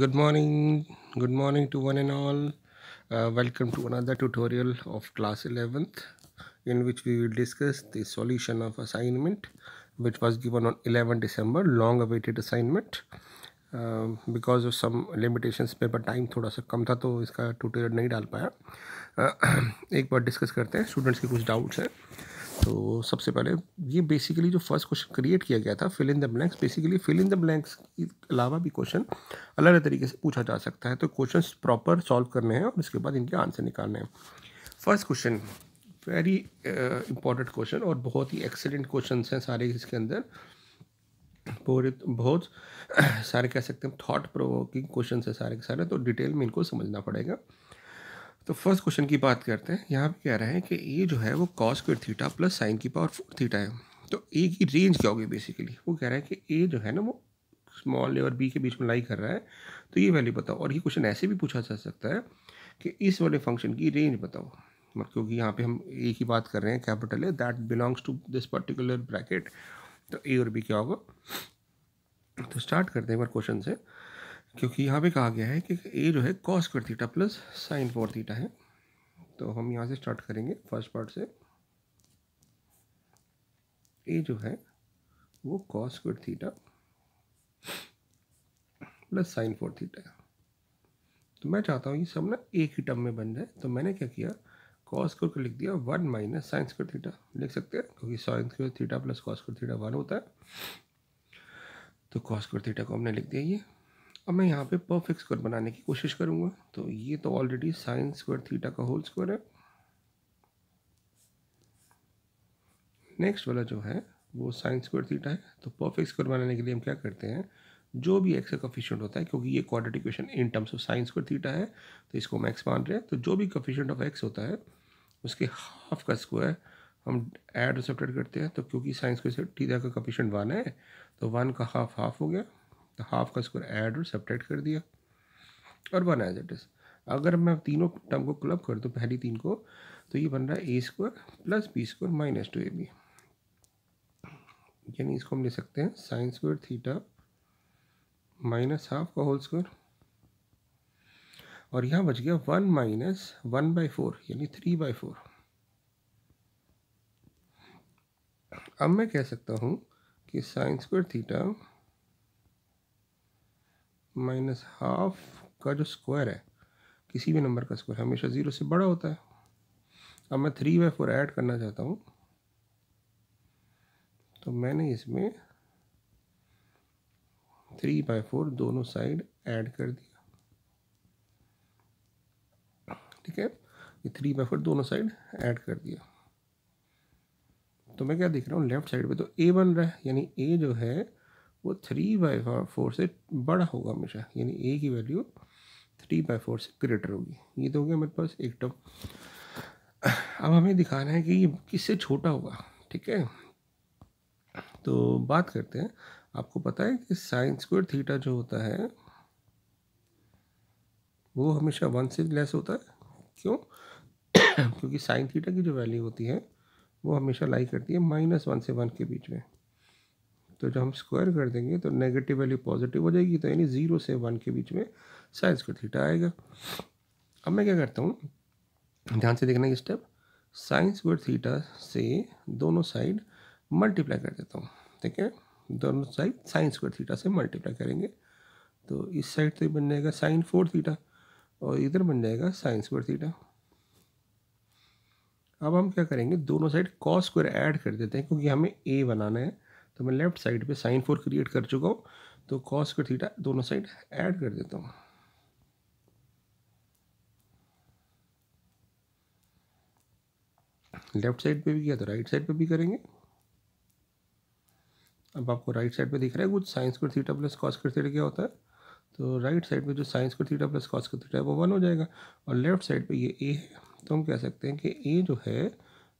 good morning good morning to one and all uh, welcome to another tutorial of class 11th in which we will discuss the solution of assignment which was given on 11 december long awaited assignment because of some limitations पे पर time थोड़ा सा कम था तो इसका tutorial नहीं डाल पाया uh, एक बार डिस्कस करते हैं स्टूडेंट्स के कुछ डाउट्स हैं तो सबसे पहले ये बेसिकली जो फर्स्ट क्वेश्चन क्रिएट किया गया था fill in the blanks basically fill in the blanks के अलावा भी क्वेश्चन अलग अलग तरीके से पूछा जा सकता है तो क्वेश्चन प्रॉपर सॉल्व करने हैं और इसके बाद इनके आंसर निकालने हैं first question very important question और बहुत ही एक्सेलेंट क्वेश्चन हैं सारे इसके अंदर बहुत बहुत सारे कह सकते हैं थॉट प्रोवोकिंग क्वेश्चन है सारे के सारे तो डिटेल में इनको समझना पड़ेगा तो फर्स्ट क्वेश्चन की बात करते हैं यहाँ पे कह रहे हैं कि ए जो है वो cos square theta plus sine की पावर फोर थीटा है तो ए की रेंज क्या होगी बेसिकली वो कह रहा है कि ए जो है ना वो स्मॉल ए और बी के बीच में लाई कर रहा है तो ये वैल्यू बताओ और ये क्वेश्चन ऐसे भी पूछा जा सकता है कि इस वाले फंक्शन की रेंज बताओ मतलब क्योंकि यहाँ पे हम ए की बात कर रहे हैं कैपिटल है that belongs to this particular bracket तो ए और बी क्या होगा तो स्टार्ट करते हैं एक बार क्वेश्चन से क्योंकि यहाँ पे कहा गया है कि ए जो है cos square theta plus sine four theta है तो हम यहाँ से स्टार्ट करेंगे फर्स्ट पार्ट से ए जो है वो cos square theta plus sine four theta तो मैं चाहता हूँ ये सब ना एक ही टर्म में बन जाए तो मैंने क्या किया कॉस को लिख दिया वन माइनस साइंस कर थीटा लिख सकते हैं क्योंकि sine square theta plus cos square theta one होता है तो कॉस स्क्वायर थीटा को हमने लिख दिया ये अब मैं यहाँ पे परफेक्ट स्क्वायर बनाने की कोशिश करूँगा तो ये तो ऑलरेडी साइन स्क्वायर थीटा का होल स्क्वायर है नेक्स्ट वाला जो है वो साइन स्क्वायर थीटा है तो परफेक्ट स्क्वायर बनाने के लिए हम क्या करते हैं जो भी एक्स का कफिशेंट होता है क्योंकि ये quadratic equation in terms of sine square theta है तो इसको हम एक्स मान रहे हैं तो जो भी कफिशियंट ऑफ एक्स होता है उसके हाफ का स्क्वायर हम एड और सब्ट्रैक्ट करते हैं तो क्योंकि साइन स्क्वायर थीटा का कफिशियंट वन है तो वन का हाफ हाफ हो गया तो हाफ का स्क्वायर ऐड और सब्ट्रैक्ट कर दिया और वन एज इट इज़ अगर मैं तीनों टर्म को क्लब कर दूँ पहली तीन को तो ये बन रहा है A square plus B square minus two A B यानी इसको हम ले सकते हैं sine square theta minus half का होल स्क्वायर और यहाँ बच गया one minus one by four यानी थ्री बाई फोर अब मैं कह सकता हूँ कि sine square theta minus half का जो स्क्वायर है किसी भी नंबर का स्क्वायर हमेशा ज़ीरो से बड़ा होता है अब मैं थ्री बाई फोर ऐड करना चाहता हूँ तो मैंने इसमें थ्री बाय फोर दोनों साइड ऐड कर दिया ठीक है ये थ्री बाय फोर दोनों साइड ऐड कर दिया तो मैं क्या देख रहा हूँ लेफ्ट साइड पे तो ए बन रहा है यानी ए जो है वो थ्री बाई फोर से बड़ा होगा हमेशा यानी ए की वैल्यू थ्री बाई फोर से ग्रेटर होगी ये तो हो गया हमारे पास एक टर्म अब हमें दिखाना है कि ये किससे छोटा होगा ठीक है तो बात करते हैं आपको पता है कि साइंस स्क्वेयर थीटा जो होता है वो हमेशा वन से लेस होता है क्यों क्योंकि साइन थीटा की जो वैल्यू होती है वो हमेशा लाई करती है माइनस वन से वन के बीच में तो जब हम स्क्वायर कर देंगे तो नेगेटिव वैल्यू पॉजिटिव हो जाएगी तो यानी ज़ीरो से वन के बीच में साइंस का थीटा आएगा अब मैं क्या करता हूँ ध्यान से देखना ये स्टेप साइंस वर्ड थीटा से दोनों साइड मल्टीप्लाई कर देता हूँ ठीक है दोनों साइड साइंस वर्ड थीटा से मल्टीप्लाई करेंगे तो इस साइड से बन जाएगा साइन फोर थीटा और इधर बन जाएगा साइन स्क्वायर थीटा अब हम क्या करेंगे दोनों साइड कॉस स्क्वायर ऐड कर देते हैं क्योंकि हमें ए बनाना है तो मैं लेफ्ट साइड पे साइन फोर क्रिएट कर चुका हूँ तो कॉस का थीटा दोनों साइड ऐड कर देता हूँ लेफ्ट साइड पे भी किया तो राइट साइड पे भी करेंगे अब आपको राइट साइड पे दिख रहा है कुछ साइंस का थीटा प्लस कॉस का थीटा क्या होता है तो राइट साइड पे जो साइंस का थीटा प्लस कॉस का थीटा है वो वन हो जाएगा और लेफ्ट साइड पे ये ए है तो हम कह सकते हैं कि ए जो है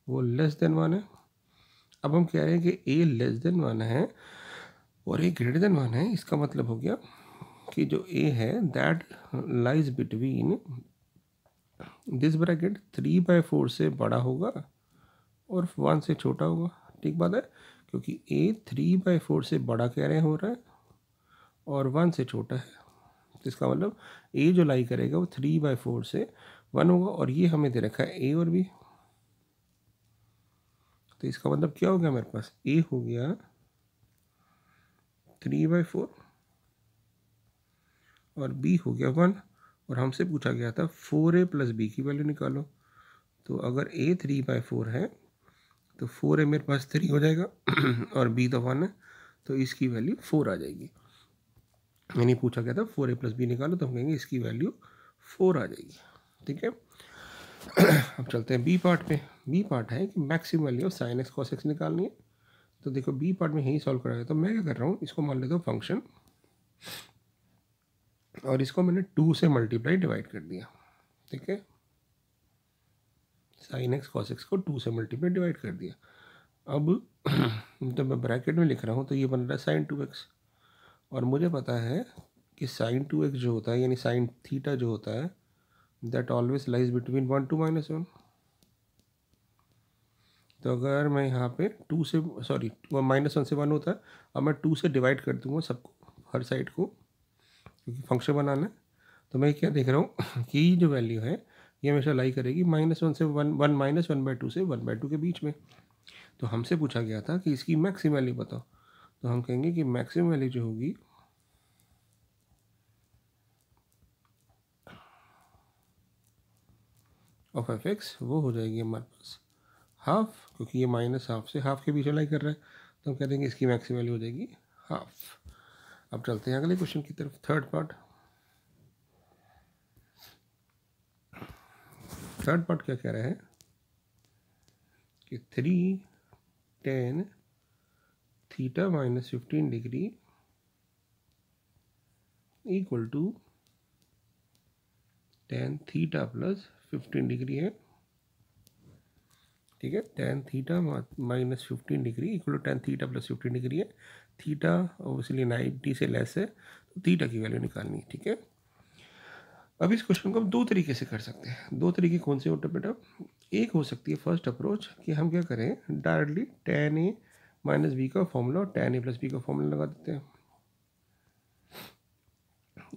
वो लेस देन वन है अब हम कह रहे हैं कि ए लेस देन वन है और ए ग्रेटर देन वन है इसका मतलब हो गया कि जो ए है that lies between this bracket three by four से बड़ा होगा और वन से छोटा होगा ठीक बात है क्योंकि ए थ्री बाय फोर से बड़ा कह रहे हो रहा है और वन से छोटा है तो इसका मतलब ए जो लाई करेगा वो थ्री बाय फोर से वन होगा और ये हमें दे रखा है ए और बी तो इसका मतलब क्या हो गया मेरे पास ए हो गया थ्री बाई फोर और बी हो गया वन और हमसे पूछा गया था फोर ए प्लस बी की वैल्यू निकालो तो अगर ए थ्री बाई फोर है तो फोर ए मेरे पास थ्री हो जाएगा और बी तो वन है तो इसकी वैल्यू फोर आ जाएगी मैंने पूछा गया था फोर ए प्लस बी निकालो तो हम कहेंगे इसकी वैल्यू फोर आ जाएगी ठीक है अब चलते हैं बी पार्ट पे बी पार्ट है कि maximum value sine X cos X निकालनी है तो देखो बी पार्ट में यही सॉल्व कराया तो मैं क्या कर रहा हूँ इसको मान लेता हूँ फंक्शन और इसको मैंने टू से मल्टीप्लाई डिवाइड कर दिया ठीक है साइन एक्स कॉस एक्स को टू से मल्टीप्लाई डिवाइड कर दिया अब तो मैं ब्रैकेट में लिख रहा हूँ तो ये बन रहा है साइन टू एक्स और मुझे पता है कि साइन टू एक्स जो होता है यानी साइन थीटा जो होता है that always lies between one two minus one तो अगर मैं यहाँ पे टू से सॉरी माइनस वन से वन होता है अब मैं टू से डिवाइड कर दूँगा सबको हर साइड को क्योंकि फंक्शन बनाना है तो मैं क्या देख रहा हूँ कि जो वैल्यू है ये हमेशा लाई करेगी माइनस वन से one one minus one by two से वन बाई टू के बीच में तो हमसे पूछा गया था कि इसकी मैक्सिम वैल्यू बताओ तो हम कहेंगे कि मैक्सिमम वैल्यू जो होगी ऑफ एफ एक्स वो हो जाएगी हमारे पास हाफ क्योंकि ये माइनस हाफ से हाफ के बीच अलाई कर रहा है तो हम कह देंगे इसकी मैक्सिम वैल्यू हो जाएगी हाफ अब चलते हैं अगले क्वेश्चन की तरफ थर्ड पार्ट थर्ड पार्ट क्या कह रहा है कि three tan theta minus fifteen degree equal to tan theta plus fifteen degree है ठीक है tan theta minus fifteen degree equal tan theta plus fifteen degree है थीटा ओबियसली नाइन्टी से लेस है तो थीटा की वैल्यू निकालनी है ठीक है अब इस क्वेश्चन को हम दो तरीके से कर सकते हैं दो तरीके कौन से होते बेटा एक हो सकती है फर्स्ट अप्रोच कि हम क्या करें directly tan A minus B का फॉर्मूला और टेन ए प्लस बी का फॉर्मूला लगा देते हैं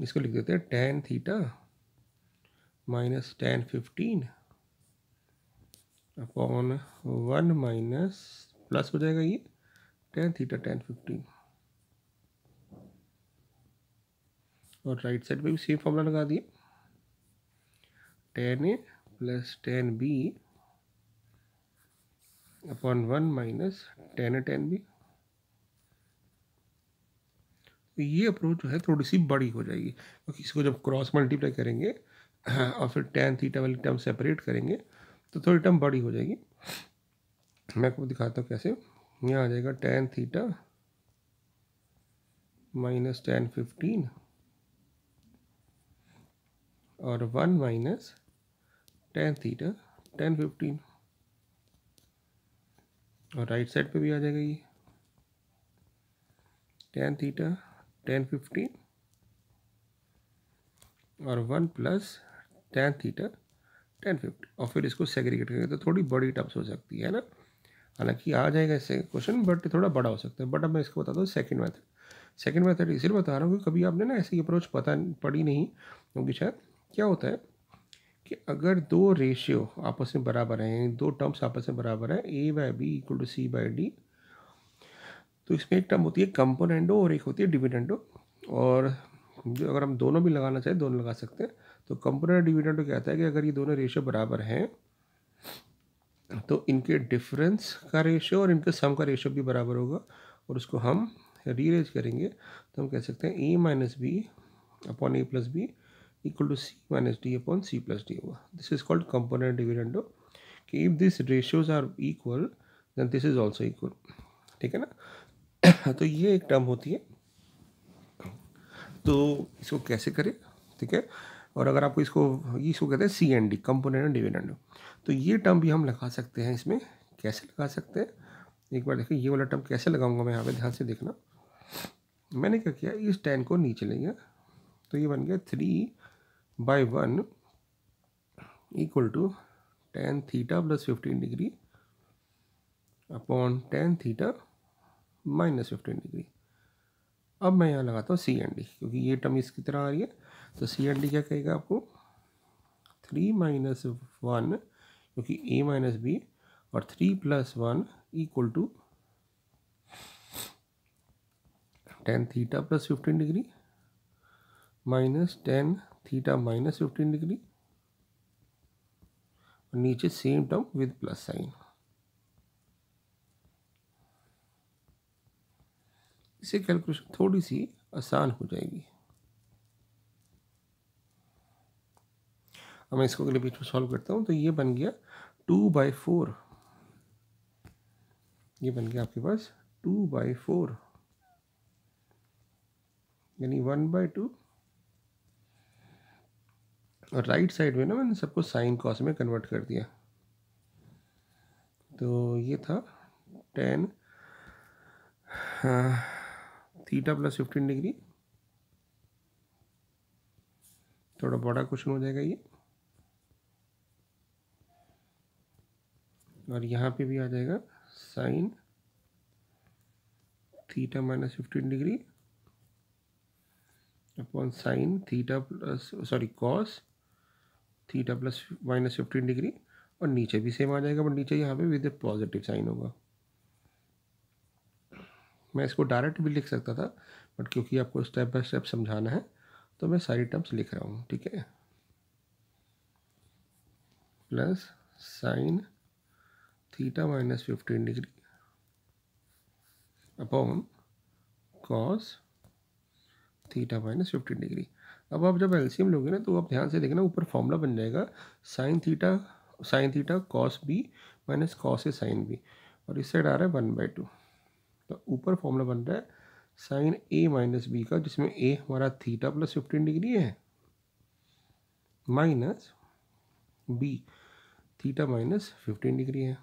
इसको लिख देते हैं tan theta minus tan fifteen upon one minus plus हो जाएगा ये टेन थीटा टेन फिफ्टीन और राइट साइड पे भी सेम फॉर्मूला लगा दिए tan A plus tan B upon one minus tan A tan B ये अप्रोच जो है थोड़ी सी बड़ी हो जाएगी क्योंकि इसको जब क्रॉस मल्टीप्लाई करेंगे हाँ, और फिर टेन थीटा वाली टर्म सेपरेट करेंगे तो थोड़ी टर्म बड़ी हो जाएगी मैं आपको दिखाता हूँ कैसे यहाँ आ जाएगा tan theta minus tan fifteen और one minus tan theta tan fifteen और राइट साइड पे भी आ जाएगा ये टेन थीटा टेन फिफ्टीन और one plus tan theta tan fifty और फिर इसको सेग्रीगेट करेंगे तो थोड़ी बड़ी टर्म्स हो सकती है ना हालांकि आ जाएगा इससे क्वेश्चन बट थोड़ा बड़ा हो सकता है बट अब मैं इसको बता दूँ सेकेंड मैथड सेकेंड मैथड इसलिए बता रहा हूँ कि कभी आपने ना ऐसी अप्रोच पता पड़ी नहीं क्योंकि शायद क्या होता है कि अगर दो रेशियो आपस में बराबर हैं दो टर्म्स आपस में बराबर हैं A by B equal to C by D तो इसमें एक टर्म होती है कंपोनेंडो और एक होती है डिविडेंडो और जो अगर हम दोनों भी लगाना चाहें दोनों लगा सकते हैं तो कंपोनेंट डिविडेंड तो कहता है कि अगर ये दोनों रेशियो बराबर हैं तो इनके डिफरेंस का रेशियो और इनके सम का रेशियो भी बराबर होगा और उसको हम रीरेज करेंगे तो हम कह सकते हैं A minus B upon A plus B equal to C minus D upon C plus D होगा this is called component dividendo कि if this ratios are equal then this is also equal ठीक है ना तो ये एक term होती है तो इसको कैसे करें ठीक है और अगर आपको इसको इसको कहते हैं C and D component and dividend तो ये टर्म भी हम लगा सकते हैं इसमें कैसे लगा सकते हैं एक बार देखिए ये वाला टर्म कैसे लगाऊंगा मैं यहाँ पे ध्यान से देखना मैंने क्या किया इस टेन को नीचे ले गया तो ये बन गया three by one equal to tan theta plus fifteen degree upon tan theta minus fifteen degree अब मैं यहाँ लगाता हूँ सी एंड डी क्योंकि ये टर्म इसकी तरह आ रही है तो सी एन डी क्या कहेगा आपको थ्री माइनस वन क्योंकि ए माइनस बी और three plus one equal to tan theta plus fifteen degree minus tan theta minus fifteen degree और नीचे same term with plus sign इसे कैलकुलेशन थोड़ी सी आसान हो जाएगी अब मैं इसको अगले बीच में सॉल्व करता हूँ तो ये बन गया टू बाई फोर ये बन गया आपके पास टू बाई फोर यानी वन बाई टू और राइट साइड में ना मैंने सबको साइन कॉस में कन्वर्ट कर दिया तो ये था tan theta plus fifteen degree थोड़ा बड़ा क्वेश्चन हो जाएगा ये और यहाँ पे भी आ जाएगा sine theta minus fifteen degree upon sine theta plus sorry cos theta plus minus fifteen degree और नीचे भी सेम आ जाएगा बट नीचे यहाँ पे विद ए पॉजिटिव साइन होगा मैं इसको डायरेक्ट भी लिख सकता था बट क्योंकि आपको स्टेप बाय स्टेप समझाना है तो मैं सारी टर्म्स लिख रहा हूँ ठीक है plus sine theta minus 15 degree upon cos theta minus fifteen degree अब आप जब एलसीएम लोगे ना तो आप ध्यान से देखना ऊपर फॉर्मूला बन जाएगा sine theta sine theta cos B minus cos A sine B और इस साइड आ रहा है वन बाई टू तो ऊपर फॉर्मूला बन रहा है साइन ए माइनस बी का जिसमें ए हमारा थीटा प्लस फिफ्टीन डिग्री है minus B theta minus fifteen degree है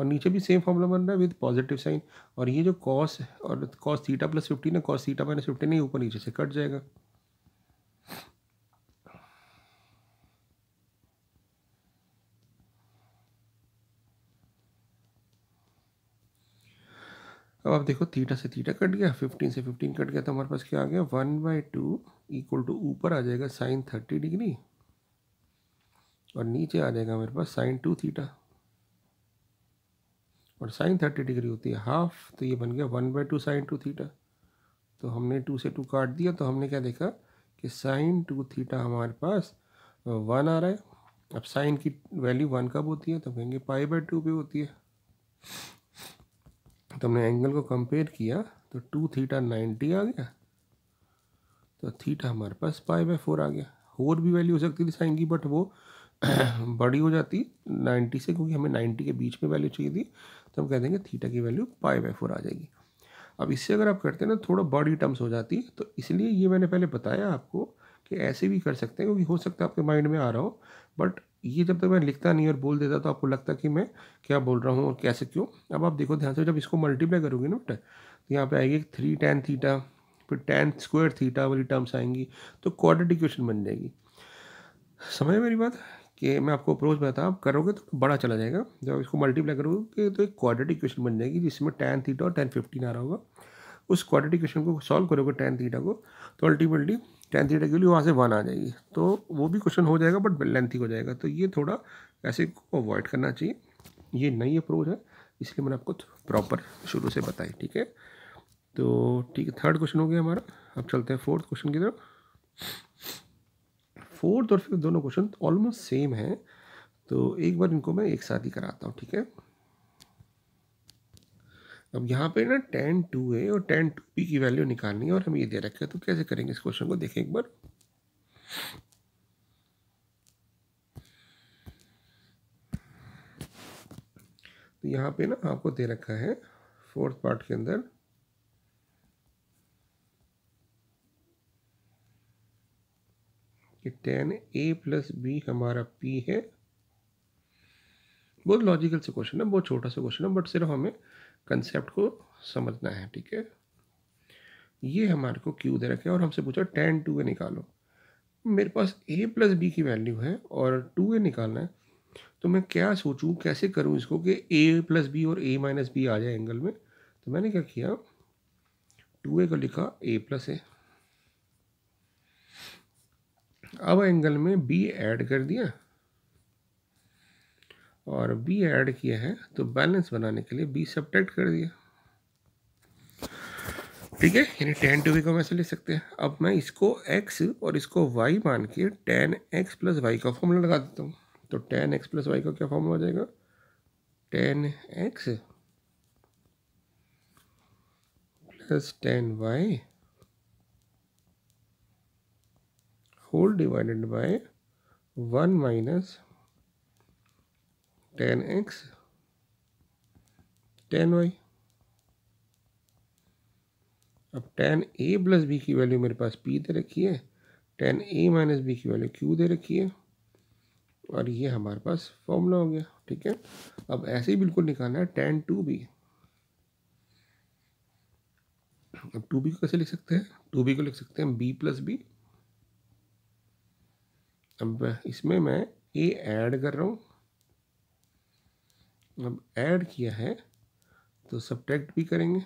और नीचे भी सेम फॉर्मूला बन रहा है विद पॉजिटिव साइन और ये जो कॉस और कॉस थीटा प्लस फिफ्टीन है कॉस थीटा माइनस फिफ्टीन नहीं ऊपर नीचे से कट जाएगा अब आप देखो थीटा से थीटा कट गया फिफ्टीन से फिफ्टीन कट गया तो हमारे पास क्या आ गया one by two equal to ऊपर आ जाएगा साइन थर्टी डिग्री और नीचे आ जाएगा हमारे पास साइन टू थीटा और साइन थर्टी डिग्री होती है हाफ तो ये बन गया one by two sine two theta तो हमने टू से टू काट दिया तो हमने क्या देखा कि साइन टू थीटा हमारे पास वन आ रहा है अब साइन की वैल्यू वन कब होती है तो कहेंगे पाई बाई टू भी होती है तो हमने एंगल को कंपेयर किया तो टू थीटा नाइन्टी आ गया तो थीटा हमारे पास पाई बाई फोर आ गया और भी वैल्यू हो सकती थी साइन की बट वो बड़ी हो जाती नाइन्टी से क्योंकि हमें नाइन्टी के बीच में वैल्यू चाहिए थी तो हम कह देंगे थीटा की वैल्यू पाई बाई फोर आ जाएगी अब इससे अगर आप करते हैं ना थोड़ा बॉडी टर्म्स हो जाती है तो इसलिए ये मैंने पहले बताया आपको कि ऐसे भी कर सकते हैं क्योंकि हो सकता है आपके माइंड में आ रहा हो बट ये जब तक मैं लिखता नहीं और बोल देता तो आपको लगता कि मैं क्या बोल रहा हूँ और कैसे क्यों अब आप देखो ध्यान से जब इसको मल्टीप्लाई करोगे ना बेटा तो यहाँ पे आएगी थ्री टेन थीटा फिर टेन स्क्वायर थीटा वाली टर्म्स आएंगी तो क्वाड्रेटिक इक्वेशन बन जाएगी समझ मेरी बात कि मैं आपको अप्रोच बताता आप करोगे तो बड़ा चला जाएगा जब इसको मल्टीप्लाई करोगे तो एक क्वाड्रेटिक क्वेश्चन बन जाएगी जिसमें टेन थीटा और टेन फिफ्टीन आ रहा होगा उस क्वाड्रेटिक क्वेश्चन को सॉल्व करोगे टेन थीटा को तो अल्टीमेटली टेन थीटा के लिए वहाँ से वन आ जाएगी तो वो भी क्वेश्चन हो जाएगा बट लेंथी हो जाएगा तो ये थोड़ा ऐसे अवॉइड करना चाहिए ये नई अप्रोच है इसलिए मैंने आपको प्रॉपर शुरू से बताई ठीक है तो ठीक है थर्ड क्वेश्चन हो गया हमारा अब चलते हैं फोर्थ क्वेश्चन की तरफ फोर्थ और फिफ्थ दोनों क्वेश्चन ऑलमोस्ट सेम है तो एक बार इनको मैं एक साथ ही कराता हूँ ठीक है अब यहाँ पे ना टेन टू है और टेन टू पी की वैल्यू निकालनी है और हम ये दे रखे है तो कैसे करेंगे इस क्वेश्चन को देखें एक बार तो यहाँ पे ना आपको दे रखा है फोर्थ पार्ट के अंदर कि टेन ए प्लस बी हमारा पी है बहुत लॉजिकल से क्वेश्चन है बहुत छोटा सा क्वेश्चन है बट सिर्फ हमें कंसेप्ट को समझना है ठीक है ये हमारे को क्यू दे रखे और हमसे पूछा टेन टू ए निकालो मेरे पास ए प्लस बी की वैल्यू है और टू ए निकालना है तो मैं क्या सोचूं कैसे करूं इसको कि ए प्लस बी और ए माइनस बी आ जाए एंगल में तो मैंने क्या किया टू ए को लिखा ए प्लस ए अब एंगल में बी ऐड कर दिया और बी ऐड किया है तो बैलेंस बनाने के लिए बी सब कर दिया ठीक है यानी टेन टू बी को हम ऐसे ले सकते हैं अब मैं इसको एक्स और इसको वाई मान के टेन एक्स प्लस वाई का फॉर्मूला लगा देता हूँ तो टेन एक्स प्लस वाई का क्या फॉर्मूला हो जाएगा tan X plus tan Y whole divided by one minus tan X tan Y अब टेन ए प्लस बी की वैल्यू मेरे पास पी दे रखी है टेन ए माइनस बी की वैल्यू क्यू दे रखी है और ये हमारे पास फॉर्मूला हो गया ठीक है अब ऐसे ही बिल्कुल निकालना है टेन टू बी अब टू बी को कैसे लिख सकते हैं टू बी को लिख सकते हैं बी प्लस बी अब इसमें मैं ए ऐड कर रहा हूँ अब ऐड किया है तो सब्ट्रैक्ट भी करेंगे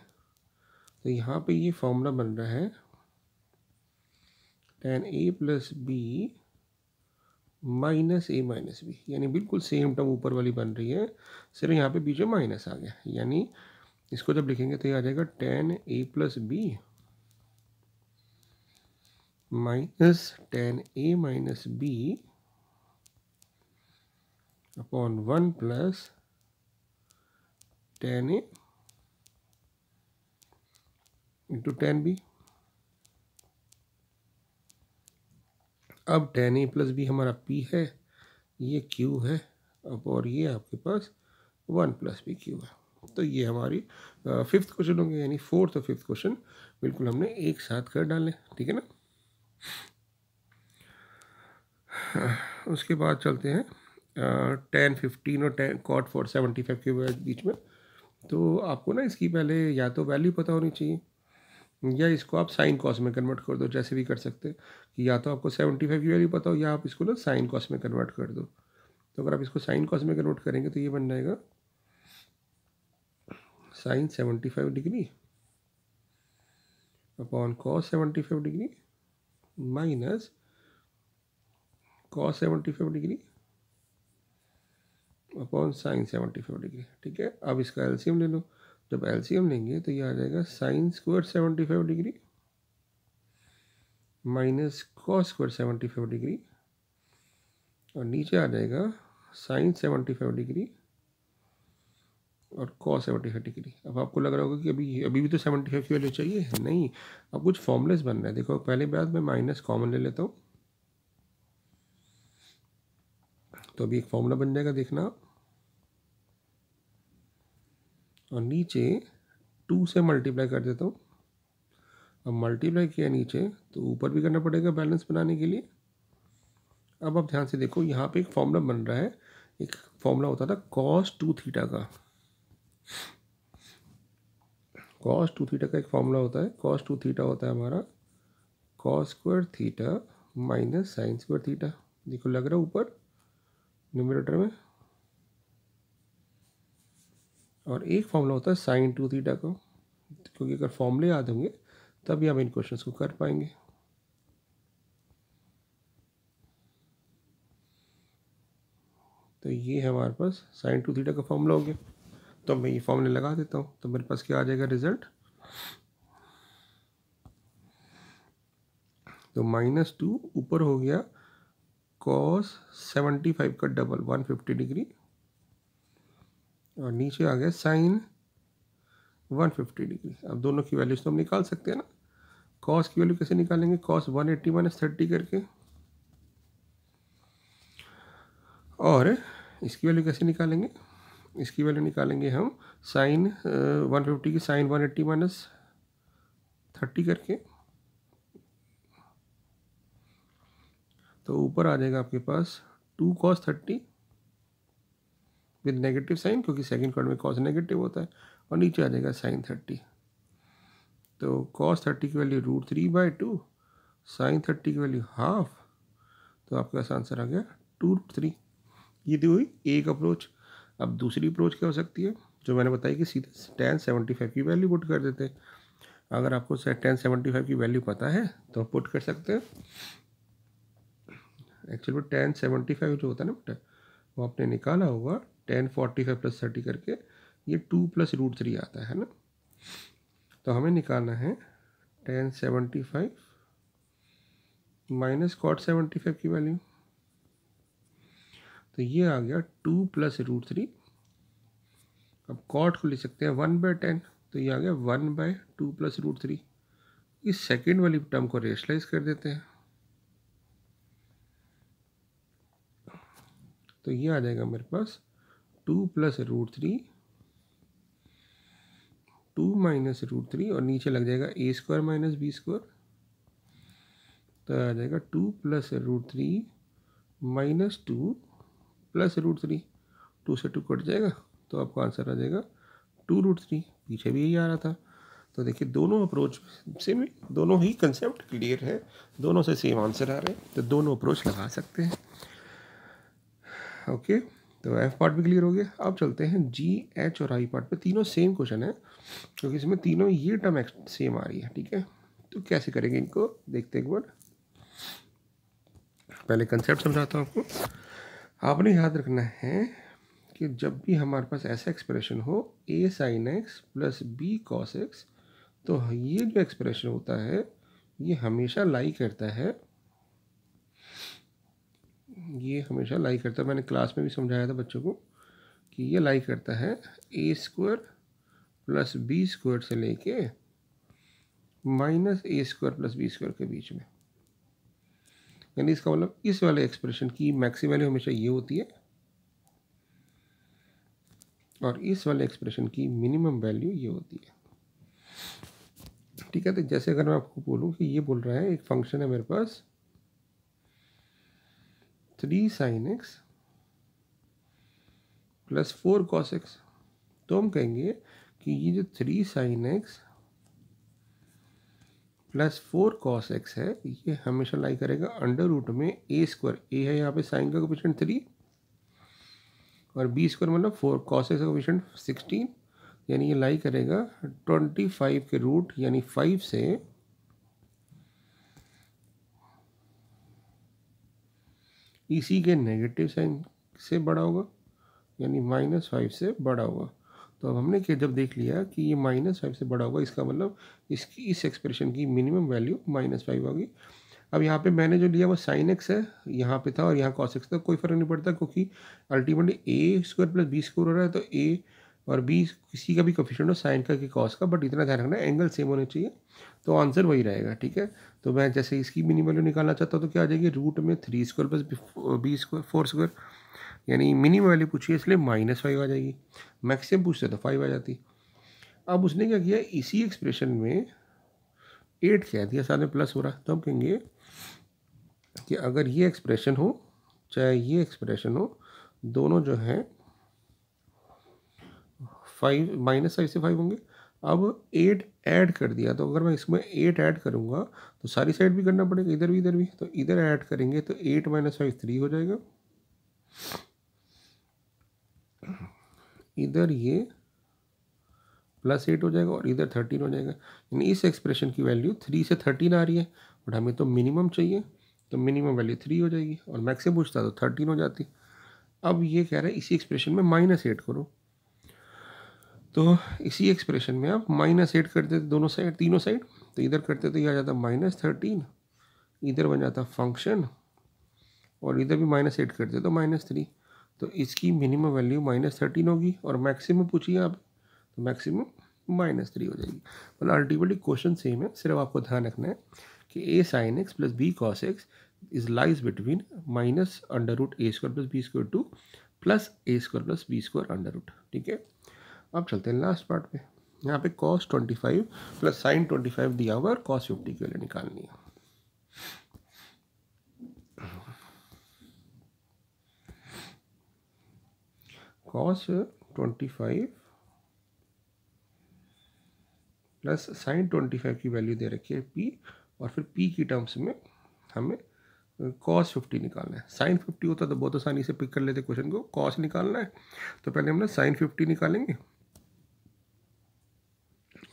तो यहाँ पे ये फॉर्मूला बन रहा है tan A plus B minus A minus B यानी बिल्कुल सेम टर्म ऊपर वाली बन रही है सिर्फ यहाँ पे बीच में माइनस आ गया यानी इसको जब लिखेंगे तो ये आ जाएगा tan A plus B minus tan A minus B upon one plus tan A into tan B अब टेन ए प्लस बी हमारा पी है ये क्यू है अब और ये आपके पास वन प्लस बी क्यू है तो ये हमारी फिफ्थ क्वेश्चन होंगे यानी फोर्थ और फिफ्थ क्वेश्चन बिल्कुल हमने एक साथ कर डाले ठीक है ना उसके बाद चलते हैं टेन फिफ्टीन और tan cot four seventy five के बीच में तो आपको ना इसकी पहले या तो वैल्यू पता होनी चाहिए या इसको आप साइन कॉस में कन्वर्ट कर दो जैसे भी कर सकते हैं कि या तो आपको सेवेंटी फाइव की वैल्यू पता हो या आप इसको ना साइन कॉस में कन्वर्ट कर दो तो अगर आप इसको साइन कॉस में कन्वर्ट करेंगे तो ये बन जाएगा sine seventy five degree upon cos seventy five degree minus cos seventy five degree upon sine seventy five degree ठीक है अब इसका एलसीएम ले लो जब एलसीएम लेंगे तो ये आ जाएगा sine square seventy five degree minus cos square seventy five degree और नीचे आ जाएगा साइन सेवेंटी फाइव डिग्री और कॉस सेवेंटी फाइव डिग्री अब आपको लग रहा होगा कि अभी अभी भी तो सेवेंटी फाइव की वैल्यू चाहिए नहीं अब कुछ फॉर्मुलेस बन रहे हैं देखो पहले बात मैं माइनस कॉमन ले लेता हूँ तो अभी एक फॉर्मूला बन जाएगा देखना और नीचे टू से मल्टीप्लाई कर देता हूँ अब मल्टीप्लाई किया नीचे तो ऊपर भी करना पड़ेगा बैलेंस बनाने के लिए अब आप ध्यान से देखो यहाँ पे एक फॉर्मूला बन रहा है एक फॉर्मूला होता था कॉस टू थीटा का कॉस टू थीटा का एक फॉर्मूला होता है कॉस टू थीटा होता है हमारा cos square theta minus sine square theta देखो लग रहा है ऊपर न्यूमिनेटर में और एक फॉर्मूला होता है साइन टू थीटा का क्योंकि अगर फॉर्मूले याद होंगे तभी हम इन क्वेश्चंस को कर पाएंगे तो ये हमारे पास साइन टू थीटा का फॉर्मूला हो गया तो मैं ये फॉर्मूले लगा देता हूँ तो मेरे पास क्या आ जाएगा रिजल्ट तो माइनस टू ऊपर हो गया कॉस सेवेंटी फाइव का डबल वन फिफ्टी डिग्री और नीचे आ गया साइन वन फिफ्टी डिग्री अब दोनों की वैल्यूज तो हम निकाल सकते हैं ना कॉस की वैल्यू कैसे निकालेंगे cos one eighty minus thirty करके और इसकी वैल्यू कैसे निकालेंगे इसकी वैल्यू निकालेंगे हम साइन वन फिफ्टी की sine one eighty minus thirty करके तो ऊपर आ जाएगा आपके पास two cos thirty with negative sine क्योंकि सेकंड कॉर्ड में कॉस नेगेटिव होता है और नीचे आ जाएगा साइन थर्टी तो कॉस थर्टी की value root three by two sine thirty की वैल्यू हाफ तो आपके पास आंसर आ गया टू रूट थ्री ये दी हुई एक अप्रोच अब दूसरी अप्रोच क्या हो सकती है जो मैंने बताई कि सीधे टेन सेवेंटी फाइव की वैल्यू पुट कर देते हैं अगर आपको टेन सेवेंटी फाइव की वैल्यू पता है तो आप पुट कर सकते हैं एक्चुअली में टेन सेवेंटी फाइव जो होता है ना बेटा वो आपने निकाला होगा tan forty five plus thirty करके ये टू प्लस रूट थ्री आता है ना तो हमें निकालना है tan seventy five minus cot seventy five की वैल्यू तो ये आ गया टू प्लस रूट थ्री अब कॉट को ले सकते हैं वन बाय टेन तो ये आ गया one by two plus root three इस सेकेंड वाली टर्म को रेशलाइज कर देते हैं तो ये आ जाएगा मेरे पास two plus root three two minus root three और नीचे लग जाएगा A square minus B square तो आ जाएगा two plus root three minus two plus root three two से टू कट जाएगा तो आपका आंसर आ जाएगा टू रूट थ्री पीछे भी यही आ रहा था तो देखिए दोनों अप्रोच सेम ही दोनों ही कंसेप्ट क्लियर है दोनों से सेम आंसर आ रहे हैं तो दोनों अप्रोच लगा सकते हैं ओके तो एफ पार्ट भी क्लियर हो गया अब चलते हैं जी एच और आई पार्ट पे तीनों सेम क्वेश्चन है क्योंकि इसमें तीनों ये टर्म सेम आ रही है ठीक है तो कैसे करेंगे इनको देखते एक बार पहले कंसेप्ट समझाता हूँ आपको आपने याद रखना है कि जब भी हमारे पास ऐसा एक्सप्रेशन हो A sine X plus B cos X तो ये जो एक्सप्रेशन होता है ये हमेशा लाई करता है ये हमेशा लाई करता है मैंने क्लास में भी समझाया था बच्चों को कि ये लाई करता है A square plus B square से लेके minus A square plus B square के बीच में यानी इसका मतलब इस वाले एक्सप्रेशन की मैक्सिम वैल्यू हमेशा ये होती है और इस वाले एक्सप्रेशन की मिनिमम वैल्यू ये होती है ठीक है तो जैसे अगर मैं आपको बोलूँ कि ये बोल रहा है एक फंक्शन है मेरे पास three sine X plus four cos X तो हम कहेंगे कि ये जो three sine X plus four cos X है ये हमेशा लाई करेगा अंडर रूट में ए स्क्वायर ए है यहाँ पे साइन का कोपिशेंट थ्री और बी स्क्वायर मतलब फोर कॉस एक्स का कोपिशेंट सिक्सटीन यानी ये लाई करेगा ट्वेंटी फाइव के रूट यानी फाइव से इसी के नेगेटिव साइन से बड़ा होगा यानी माइनस फाइव से बड़ा होगा तो अब हमने जब देख लिया कि ये माइनस फाइव से बड़ा होगा इसका मतलब इसकी इस एक्सप्रेशन की मिनिमम वैल्यू माइनस फाइव होगी अब यहाँ पे मैंने जो लिया वो साइन एक्स है यहाँ पे था और यहाँ कॉस एक्स था कोई फ़र्क नहीं पड़ता क्योंकि ultimately A square plus B square हो रहा है तो ए और बी किसी का भी कोफिशेंट हो साइन का कि कॉस का बट इतना ध्यान रखना एंगल सेम होने चाहिए तो आंसर वही रहेगा ठीक है तो मैं जैसे इसकी मिनिमम वैल्यू निकालना चाहता हूँ तो क्या आ जाएगी रूट में three square plus B square four square यानी मिनिमम वैल्यू पूछी है इसलिए माइनस फाइव आ जाएगी मैक्सिमम पूछते तो फाइव आ जाती अब उसने क्या किया इसी एक्सप्रेशन में एट कह दिया साथ में प्लस हो रहा तो हम कहेंगे कि अगर ये एक्सप्रेशन हो चाहे ये एक्सप्रेशन हो दोनों जो हैं फाइव माइनस फाइव से फाइव होंगे अब एट ऐड कर दिया तो अगर मैं इसमें एट ऐड करूँगा तो सारी साइड भी करना पड़ेगा इधर भी इधर भी तो इधर ऐड करेंगे तो एट माइनस फाइव थ्री हो जाएगा इधर ये प्लस एट हो जाएगा और इधर थर्टीन हो जाएगा यानी इस एक्सप्रेशन की वैल्यू थ्री से थर्टीन आ रही है बट हमें तो मिनिमम चाहिए तो मिनिमम वैल्यू थ्री हो जाएगी और मैक्सिमम पूछता तो थर्टीन हो जाती अब ये कह रहा है इसी एक्सप्रेशन में माइनस एट करो तो इसी एक्सप्रेशन में आप माइनस एट करते थे दोनों साइड तीनों साइड तो इधर करते तो ये आ जाता माइनस थर्टीन इधर बन जाता फंक्शन और इधर भी माइनस एट करते तो माइनस थ्री तो इसकी मिनिमम वैल्यू माइनस थर्टीन होगी और मैक्सिमम पूछिए आप तो मैक्सिमम माइनस थ्री हो जाएगी मतलब अल्टीमेटली क्वेश्चन सेम है सिर्फ आपको ध्यान रखना है कि A sine X plus B cos x is lies between minus under root A square plus B square two plus A square plus B square under root ठीक है अब चलते हैं लास्ट पार्ट पे यहाँ पे cos twenty five plus sine twenty five दिया हुआ है और कॉस फिफ्टी के वैल्यू निकालनी है cos 25 प्लस साइन 25 की वैल्यू दे रखी है पी और फिर पी की टर्म्स में हमें कॉस फिफ्टी निकालना है साइन फिफ्टी होता तो बहुत आसानी से पिक कर लेते क्वेश्चन को कॉस निकालना है तो पहले हम ना साइन फिफ्टी निकालेंगे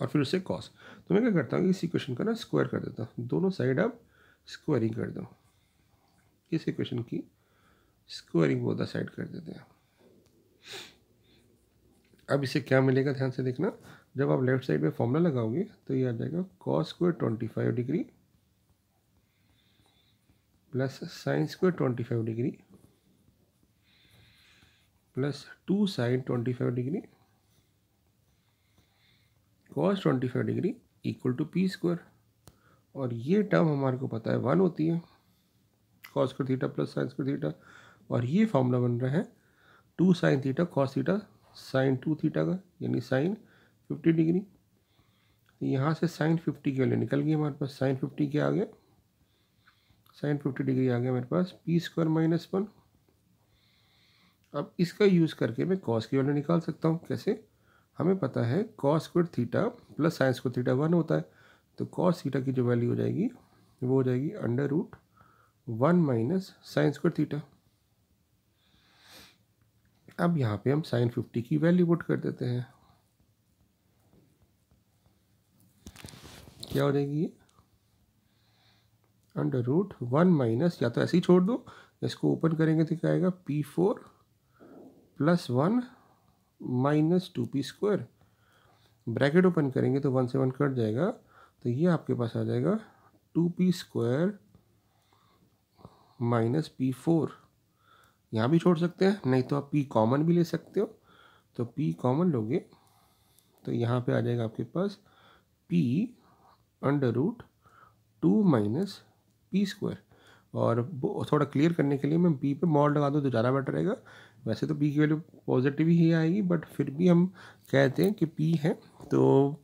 और फिर उससे कॉस तो मैं क्या करता हूँ इस इक्वेशन का ना स्क्वायर कर देता हूँ दोनों साइड अब स्क्वायरिंग कर दो इस इक्वेशन की स्क्वायरिंग बोदा साइड कर देते हैं अब इसे क्या मिलेगा ध्यान से देखना जब आप लेफ्ट साइड में फॉर्मूला लगाओगे तो ये आ जाएगा cos square twenty five degree plus sine square twenty five degree plus two sine twenty five degree cos twenty five degree equal to P square और ये टर्म हमारे को पता है वन होती है cos square theta plus sine square theta और ये फॉर्मूला बन रहा है two sine theta cos theta sine two theta का यानी साइन फिफ्टी डिग्री तो यहाँ से साइन फिफ्टी की वैल्यू निकल गई हमारे पास साइन फिफ्टी क्या आ गया साइन फिफ्टी डिग्री आ गया मेरे पास पी स्क्वायर माइनस वन अब इसका यूज़ करके मैं कॉस की वैल्यू निकाल सकता हूँ कैसे हमें पता है cos square theta plus sine square theta one होता है तो कॉस थीटा की जो वैल्यू हो जाएगी वो हो जाएगी under root one minus sine square theta अब यहाँ पे हम साइन फिफ्टी की वैल्यू पुट कर देते हैं क्या हो जाएगी ये अंडर रूट वन माइनस या तो ऐसे ही छोड़ दो इसको ओपन करेंगे तो क्या आएगा P four plus one minus two P square bracket open करेंगे तो वन से वन कट जाएगा तो ये आपके पास आ जाएगा two P square minus P four यहाँ भी छोड़ सकते हैं नहीं तो आप पी कॉमन भी ले सकते हो तो पी कॉमन लोगे तो यहाँ पे आ जाएगा आपके पास P under root two minus P square और थोड़ा क्लियर करने के लिए मैं पी पे मॉल लगा दूँ तो ज़्यादा बेटर रहेगा वैसे तो पी की वैल्यू पॉजिटिव ही आएगी बट फिर भी हम कहते हैं कि पी है तो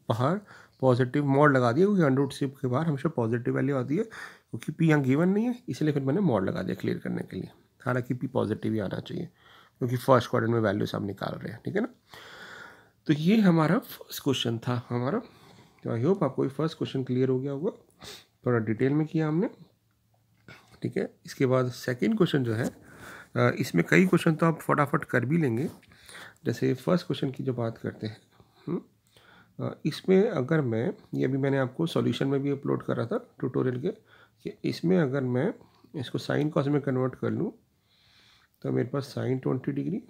बाहर पॉजिटिव मॉड लगा दिया क्योंकि अंडर रूट के बाहर हमेशा पॉजिटिव वैल्यू आती है क्योंकि पी यहाँ गिवन नहीं है इसलिए फिर मैंने मॉड लगा दिया क्लियर करने के लिए हालांकि पी पॉजिटिव ही आना चाहिए क्योंकि फर्स्ट क्वार्टर में वैल्यूज हम निकाल रहे हैं ठीक है ना तो ये हमारा फर्स्ट क्वेश्चन था हमारा तो आई होप आपको फर्स्ट क्वेश्चन क्लियर हो गया होगा थोड़ा डिटेल में किया हमने ठीक है इसके बाद सेकेंड क्वेश्चन जो है इसमें कई क्वेश्चन तो आप फटाफट कर भी लेंगे जैसे फर्स्ट क्वेश्चन की जो बात करते हैं हम्म, इसमें अगर मैं ये अभी मैंने आपको सॉल्यूशन में भी अपलोड करा था ट्यूटोरियल के कि इसमें अगर मैं इसको साइन कॉस में कन्वर्ट कर लूँ तो मेरे पास sine twenty degree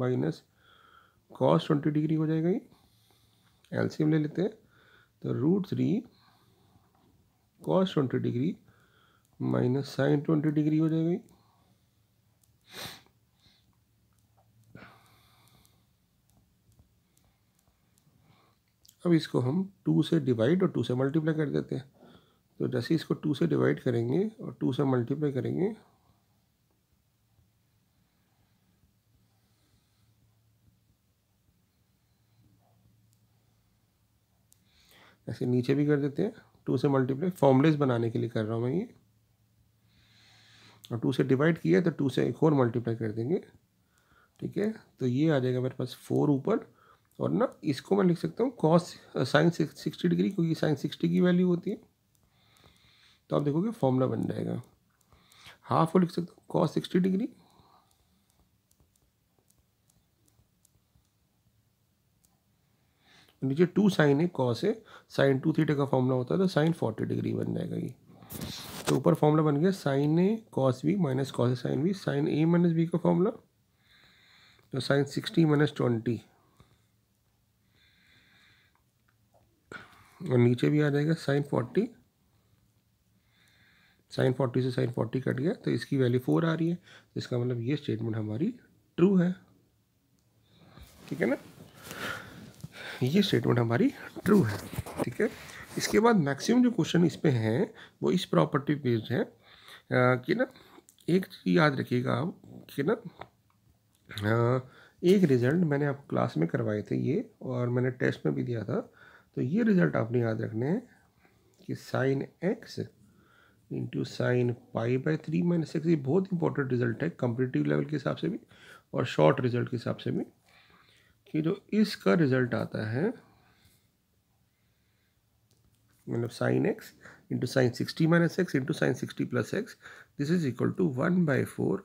minus cos twenty degree हो जाएगा ये एलसीएम ले लेते हैं तो root three cos twenty degree minus sine twenty degree हो जाएगा ये अब इसको हम टू से डिवाइड और टू से मल्टीप्लाई कर देते हैं तो जैसे इसको टू से डिवाइड करेंगे और टू से मल्टीप्लाई करेंगे ऐसे नीचे भी कर देते हैं टू से मल्टीप्लाई फॉर्मलेस बनाने के लिए कर रहा हूँ मैं ये और टू से डिवाइड किया तो टू से एक और मल्टीप्लाई कर देंगे ठीक है तो ये आ जाएगा मेरे पास फोर ऊपर और ना इसको मैं लिख सकता हूँ कॉस साइंस सिक्सटी डिग्री क्योंकि साइंस सिक्सटी की वैल्यू होती है तो आप देखोगे फॉर्मूला बन जाएगा हाफ को लिख सकते हो कॉस सिक्सटी डिग्री नीचे टू साइन है कॉस है साइन टू थीटा का फॉर्मूला होता है तो साइन फोर्टी डिग्री बन जाएगा ये तो ऊपर फॉर्मूला बन गया sine A cos B minus cos sine B sine A minus B का फॉर्मूला तो साइन सिक्सटी माइनस ट्वेंटी और नीचे भी आ जाएगा साइन फोर्टी साइन फोर्टी से साइन फोर्टी कट गया तो इसकी वैल्यू फोर आ रही है तो इसका मतलब ये स्टेटमेंट हमारी ट्रू है ठीक है ना ये स्टेटमेंट हमारी ट्रू है ठीक है इसके बाद मैक्सिमम जो क्वेश्चन इस पर हैं वो इस प्रॉपर्टी बेस्ड है कि ना एक चीज़ याद रखिएगा आप कि ना एक रिज़ल्ट मैंने आपको क्लास में करवाए थे ये और मैंने टेस्ट में भी दिया था तो ये रिज़ल्ट आपने याद रखने हैं कि sine X into sine pi by three minus X ये बहुत इंपॉर्टेंट रिजल्ट है कम्पिटिटिव लेवल के हिसाब से भी और शॉर्ट रिजल्ट के हिसाब से भी कि जो इसका रिजल्ट आता है मतलब sine X into sine sixty minus X into sine sixty plus X this is equal to one by four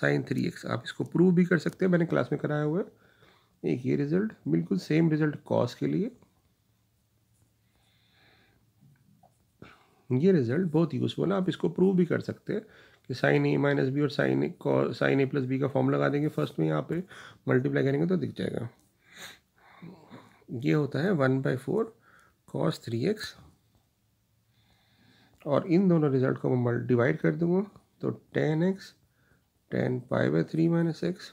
sine three X आप इसको प्रूव भी कर सकते हैं मैंने क्लास में कराया हुआ है एक ये रिजल्ट बिल्कुल सेम रिजल्ट कॉस के लिए ये रिजल्ट बहुत यूज़फुल है आप इसको प्रूव भी कर सकते हैं कि साइन ए माइनस बी और sine A sine A plus B का फॉर्म लगा देंगे फर्स्ट में यहाँ पे मल्टीप्लाई करेंगे तो दिख जाएगा ये होता है one by four cos three X और इन दोनों रिजल्ट को मैं डिवाइड कर दूंगा तो tan X tan pi by three minus X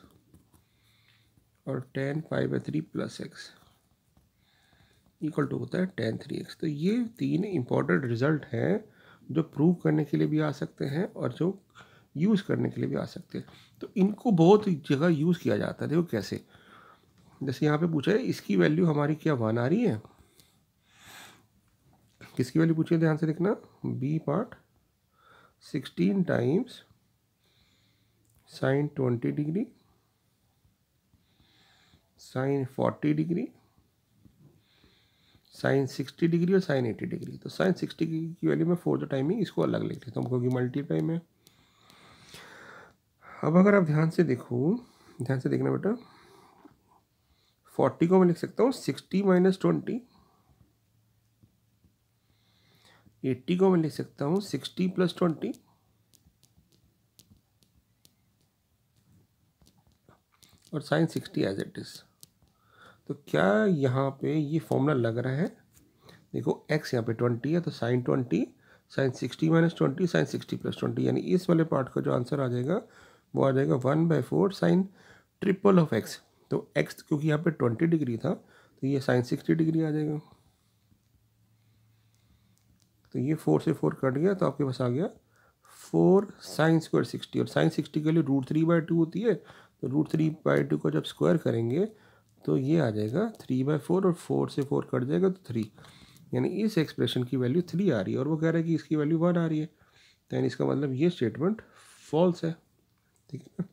और tan pi by three plus X equal to होता है टेन थ्री एक्स तो ये तीन इंपॉर्टेंट रिजल्ट हैं जो प्रूव करने के लिए भी आ सकते हैं और जो यूज़ करने के लिए भी आ सकते हैं तो इनको बहुत जगह यूज़ किया जाता है देखो कैसे जैसे यहाँ पे पूछा है इसकी वैल्यू हमारी क्या वन आ रही है किसकी वैल्यू पूछिए ध्यान से देखना B part sixteen times sine twenty degree sine forty degree sine sixty degree और साइन एटी डिग्री तो साइन सिक्सटी डिग्री की वैल्यू में फोर द टाइमिंग इसको अलग लिख लेता हूँ क्योंकि मल्टीप्लाई में अब अगर आप ध्यान से देखो ध्यान से देखना बेटा फोर्टी को मैं लिख सकता हूँ सिक्सटी माइनस ट्वेंटी एट्टी को मैं लिख सकता हूँ सिक्सटी प्लस ट्वेंटी और sine sixty as it is तो क्या यहाँ पे ये फॉर्मूला लग रहा है देखो एक्स यहाँ पे ट्वेंटी है तो sine twenty sine sixty minus twenty sine sixty plus twenty यानी इस वाले पार्ट का जो आंसर आ जाएगा वो आ जाएगा one by four sine triple of x तो एक्स क्योंकि यहाँ पे ट्वेंटी डिग्री था तो ये साइन सिक्सटी डिग्री आ जाएगा तो ये फोर से फोर कट गया तो आपके पास आ गया फोर साइन स्क्वायर सिक्सटी और साइन सिक्सटी के लिए रूट थ्री बाई टू होती है तो रूट थ्री बाई टू को जब स्क्वायर करेंगे तो ये आ जाएगा थ्री बाय फोर और फोर से फोर कट जाएगा तो थ्री यानी इस एक्सप्रेशन की वैल्यू थ्री आ रही है और वो कह रहा है कि इसकी वैल्यू वन आ रही है तो यानी इसका मतलब ये स्टेटमेंट फॉल्स है ठीक है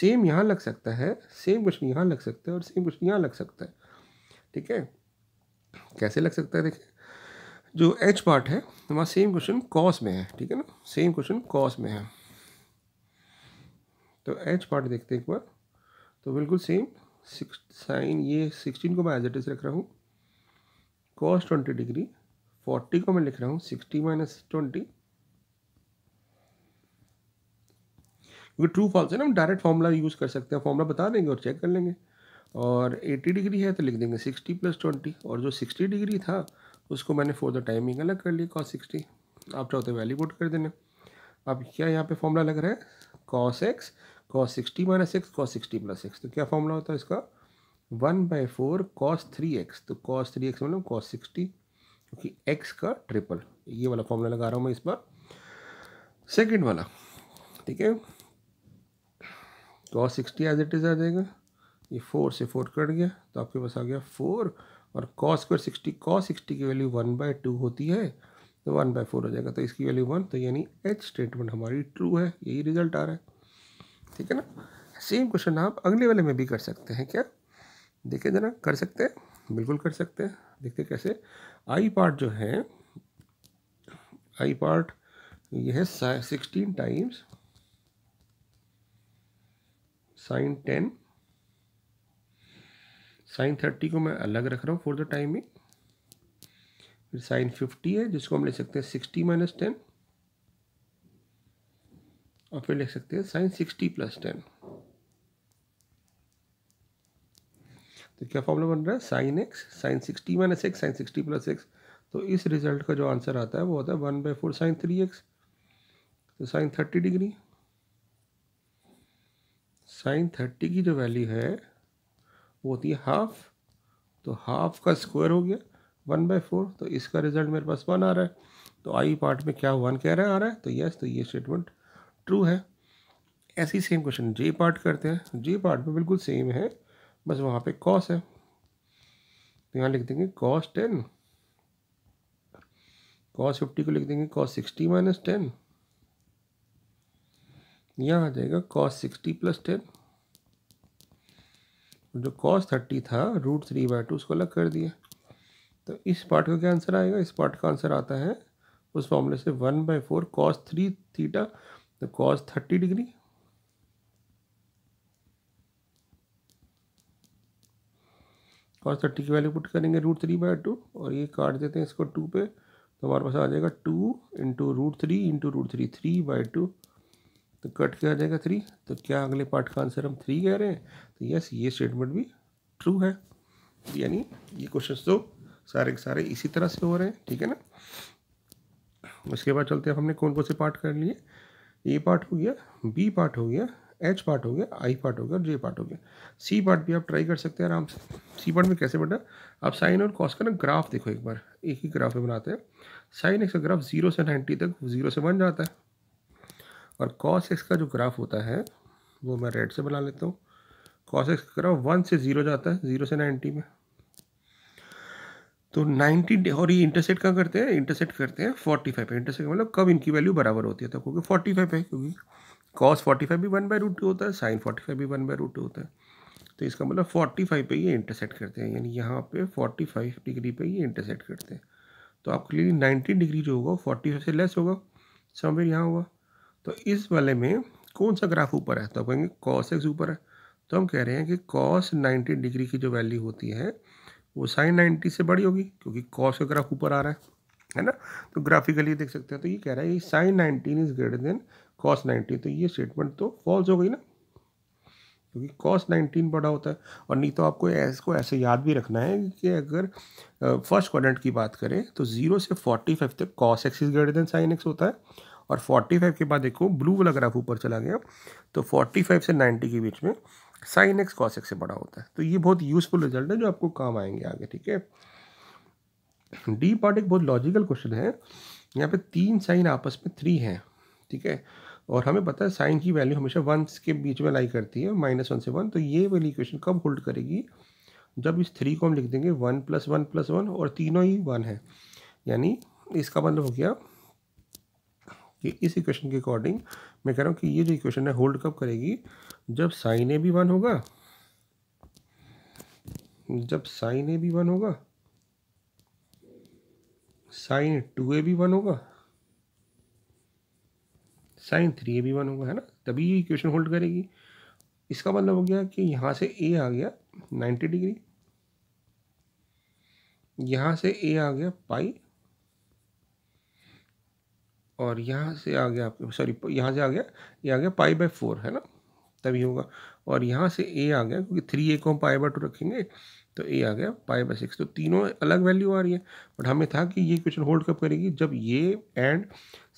सेम यहाँ लग सकता है सेम क्वेश्चन यहाँ लग सकता है और सेम क्वेश्चन यहाँ लग सकता है ठीक है कैसे लग सकता है देखिए जो एच पार्ट है तो वहाँ सेम क्वेश्चन कॉस में है ठीक है ना सेम क्वेश्चन कॉस में है तो एच पार्ट देखते हैं एक बार तो बिल्कुल सेम सिक्स साइन ये सिक्सटीन को मैं एज एट इज़ रख रहा हूँ कॉस ट्वेंटी डिग्री फोर्टी को मैं लिख रहा हूँ सिक्सटी माइनस ट्वेंटी क्योंकि ट्रू फॉल्स है ना हम डायरेक्ट फॉर्मूला यूज़ कर सकते हैं फॉर्मूला बता देंगे और चेक कर लेंगे और एटी डिग्री है तो लिख देंगे सिक्सटी प्लस ट्वेंटी और जो सिक्सटी डिग्री था उसको मैंने फॉर द टाइमिंग अलग कर लिया कॉस सिक्सटी आप चाहते वैल्यू पुट कर देना अब क्या यहाँ पे फॉर्मूला लग रहा है cos x cos sixty minus x cos sixty plus x तो क्या फॉर्मूला होता है इसका one by four cos three x तो कॉस थ्री एक्स मतलब कॉस सिक्सटी क्योंकि एक्स का ट्रिपल ये वाला फॉर्मूला लगा रहा हूँ मैं इस बार सेकेंड वाला ठीक है cos sixty as it is आ जाएगा ये फोर से फोर कट गया तो आपके पास आ गया फोर और cos square sixty cos sixty की वैल्यू वन बाय टू होती है तो वन बाय फोर हो जाएगा तो इसकी वैल्यू वन तो यानी एच स्टेटमेंट हमारी ट्रू है यही रिजल्ट आ रहा है ठीक है ना सेम क्वेश्चन आप अगले वाले में भी कर सकते हैं क्या देखिए ज़रा कर सकते हैं बिल्कुल कर सकते हैं देखते कैसे आई पार्ट जो है आई पार्ट यह है sixteen times sine ten sine thirty को मैं अलग रख रहा हूँ फॉर द टाइमिंग फिर साइन फिफ्टी है जिसको हम ले सकते हैं सिक्सटी माइनस टेन और फिर लिख सकते हैं साइन सिक्सटी प्लस टेन तो क्या फॉर्मूला बन रहा है sine x sine sixty minus x sine sixty plus x तो इस रिजल्ट का जो आंसर आता है वो होता है one by four sine three x तो sine thirty degree sine thirty की जो वैल्यू है वो होती है हाफ तो हाफ का स्क्वायर हो गया वन बाई फोर तो इसका रिजल्ट मेरे पास वन आ रहा है तो आई पार्ट में क्या वन कह रहा है आ रहा है तो यस तो ये स्टेटमेंट ट्रू है ऐसी सेम क्वेश्चन जे पार्ट करते हैं जे पार्ट में बिल्कुल सेम है बस वहाँ पे कॉस है तो यहाँ लिख देंगे कॉस टेन कॉस फिफ्टी को लिख देंगे कॉस सिक्सटी माइनस टेन यहाँ आ जाएगा कॉस सिक्सटी प्लस टेन जो कॉस थर्टी था रूट थ्री बाय टू उसको अलग कर दिया तो इस पार्ट का क्या आंसर आएगा इस पार्ट का आंसर आता है उस फॉर्मूले से one by four cos three theta the cos 30 degree cos 30 की वैल्यू पुट करेंगे रूट थ्री बाय टू और ये काट देते हैं इसको टू पे तो हमारे पास आ जाएगा two into root three into root three three by two तो कट के आ जाएगा थ्री तो क्या अगले पार्ट का आंसर हम थ्री कह रहे हैं तो यस ये स्टेटमेंट भी ट्रू है यानी ये क्वेश्चन तो सारे के सारे इसी तरह से हो रहे हैं ठीक है ना उसके बाद चलते हैं हमने कौन कौन से पार्ट कर लिए ए पार्ट हो गया बी पार्ट हो गया एच पार्ट हो गया आई पार्ट हो गया और जे पार्ट हो गया सी पार्ट भी आप ट्राई कर सकते हैं आराम से सी पार्ट में कैसे बेटा आप साइन और कॉस का ना ग्राफ देखो एक बार एक ही ग्राफ में बनाते हैं साइन एक्स का ग्राफ जीरो से नाइन्टी तक जीरो से बन जाता है और कॉस एक्स का जो ग्राफ होता है वो मैं रेड से बना लेता हूँ कॉस एक्स का ग्राफ वन से ज़ीरो जाता है ज़ीरो से नाइन्टी में तो 90 और ये इंटरसेट क्या करते हैं इंटरसेट करते हैं 45 पे इंटरसेट मतलब कब इनकी वैल्यू बराबर होती है तो क्योंकि 45 है क्योंकि कॉस 45 भी वन बाय रूट टू होता है साइन 45 भी वन बाय रूट टू होता है तो इसका मतलब 45 पे ये इंटरसेट करते हैं यानी यहाँ पे 45 डिग्री पे ये इंटरसेट करते हैं तो आपके लिए नाइन्टी डिग्री जो होगा फोर्टी से लेस होगा समय यहाँ होगा तो इस वाले में कौन सा ग्राफ ऊपर है तो आप कहेंगे कॉस एक्स ऊपर है तो हम कह रहे हैं कि कॉस नाइन्टी डिग्री की जो वैल्यू होती है वो साइन नाइन्टी से बड़ी होगी क्योंकि कॉस का ग्राफ ऊपर आ रहा है है ना तो ग्राफिकली देख सकते हैं तो ये कह रहा है sine nineteen is greater than cos nineteen तो ये स्टेटमेंट तो फॉल्स हो गई ना क्योंकि कॉस नाइनटीन बड़ा होता है और नहीं तो आपको इसको ऐसे याद भी रखना है कि अगर फर्स्ट क्वारंट की बात करें तो जीरो से फोर्टी फाइव तक cos x is greater than sine x होता है और फोर्टी फाइव के बाद देखो ब्लू वाला ग्राफ ऊपर चला गया तो फोर्टी फाइव से नाइन्टी के बीच में साइन एक्स कॉस एक्स से बड़ा होता है तो ये बहुत यूजफुल रिजल्ट है जो आपको काम आएंगे आगे ठीक है डी पार्ट एक बहुत लॉजिकल क्वेश्चन है यहाँ पे तीन साइन आपस में थ्री हैं ठीक है और हमें पता है साइन की वैल्यू हमेशा वन के बीच में लाई करती है माइनस वन से वन तो ये वाली इक्वेशन कब होल्ड करेगी जब इस थ्री को हम लिख देंगे one plus one plus one और तीनों ही वन है यानी इसका मतलब हो गया ये इस इक्वेशन के अकॉर्डिंग मैं कह रहा हूँ कि ये जो इक्वेशन है होल्ड कब करेगी जब साइन ए भी वन होगा जब साइन ए भी वन होगा साइन टू ए भी वन होगा साइन थ्री ए भी वन होगा है ना तभी ये इक्वेशन होल्ड करेगी इसका मतलब हो गया कि यहाँ से ए आ गया नाइन्टी डिग्री यहाँ से ए आ गया पाई और यहाँ से आ गया आपके सॉरी यहाँ से आ गया ये आ गया पाई बाई फोर है ना तभी होगा और यहाँ से ए आ गया क्योंकि थ्री ए को हम पाई बाई टू रखेंगे तो ए आ गया पाई बाई सिक्स तो तीनों अलग वैल्यू आ रही है बट हमें था कि ये क्वेश्चन होल्ड कब करेगी जब ये एंड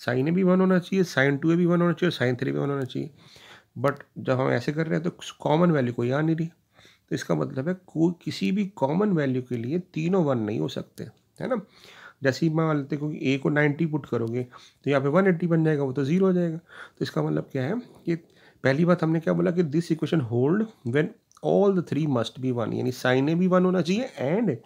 साइन ए भी वन होना चाहिए साइन टू ए भी वन होना चाहिए और साइन थ्री भी वन होना चाहिए बट जब हम ऐसे कर रहे हैं तो कॉमन वैल्यू कोई आ नहीं रही तो इसका मतलब है कोई किसी भी कॉमन वैल्यू के लिए तीनों वन नहीं हो सकते है ना जैसे ही मान लेते क्योंकि ए को नाइन्टी पुट करोगे तो यहाँ पे वन एट्टी बन जाएगा वो तो ज़ीरो हो जाएगा तो इसका मतलब क्या है कि पहली बात हमने क्या बोला कि this equation hold when all the three must be one यानी साइन ए भी वन होना चाहिए एंड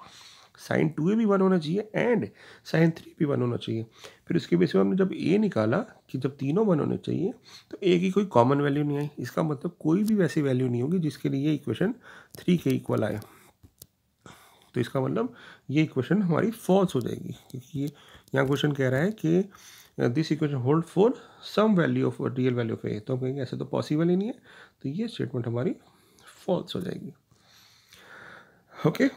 साइन टू ए भी वन होना चाहिए एंड साइन थ्री भी वन होना चाहिए फिर उसके बेस में हमने जब ए निकाला कि जब तीनों वन होने चाहिए तो ए की कोई कॉमन वैल्यू नहीं आई इसका मतलब कोई भी वैसी वैल्यू नहीं होगी जिसके लिए ये इक्वेशन थ्री के इक्वल आए तो इसका मतलब ये इक्वेशन हमारी फॉल्स हो जाएगी क्योंकि यहाँ क्वेश्चन कह रहा है कि this equation hold for some value of real value of A तो हम कहेंगे ऐसा तो पॉसिबल ही नहीं है तो ये स्टेटमेंट हमारी फॉल्स हो जाएगी ओके okay?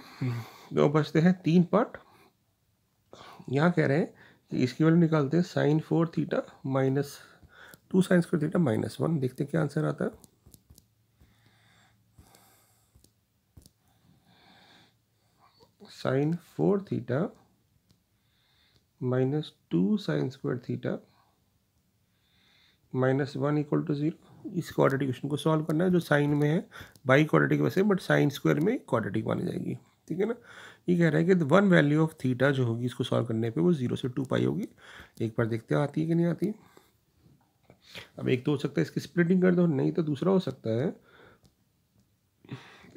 तो बचते हैं तीन पार्ट यहाँ कह रहे हैं कि इसकी वैल्यू निकालते हैं sine four theta minus two sine square theta minus one देखते हैं क्या आंसर आता है sine four theta minus two sine square theta minus one equal to zero इस क्वाड्रेटिक इक्वेशन को सॉल्व करना है जो साइन में है बाई क्वाड्रेटिक वैसे बट साइन स्क्वायर में क्वाड्रेटिक मानी जाएगी ठीक है ना ये कह रहा है कि वन वैल्यू ऑफ थीटा जो होगी इसको सॉल्व करने पे वो जीरो से टू पाई होगी एक बार देखते हैं आती है कि नहीं आती अब एक तो हो सकता है इसकी स्प्लिटिंग कर दो नहीं तो दूसरा हो सकता है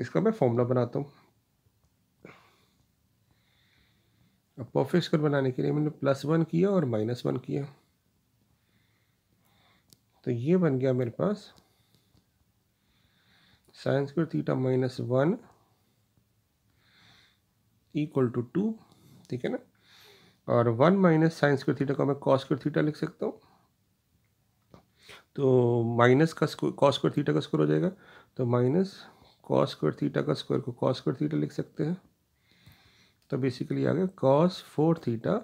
इसका मैं फॉर्मूला बनाता हूँ अब परफेक्ट स्क्वायर बनाने के लिए मैंने प्लस वन किया और माइनस वन किया तो ये बन गया मेरे पास sine square theta minus one equal to two ठीक है ना और one minus sine square theta को मैं कॉस स्क्वायर थीटा लिख सकता हूँ तो माइनस का कॉस स्क्वायर थीटा का स्क्वायर हो जाएगा तो माइनस कॉस स्क्वायर थीटा का स्क्वायर को कॉस स्क्वायर थीटा लिख सकते हैं तो बेसिकली आ गया cos four theta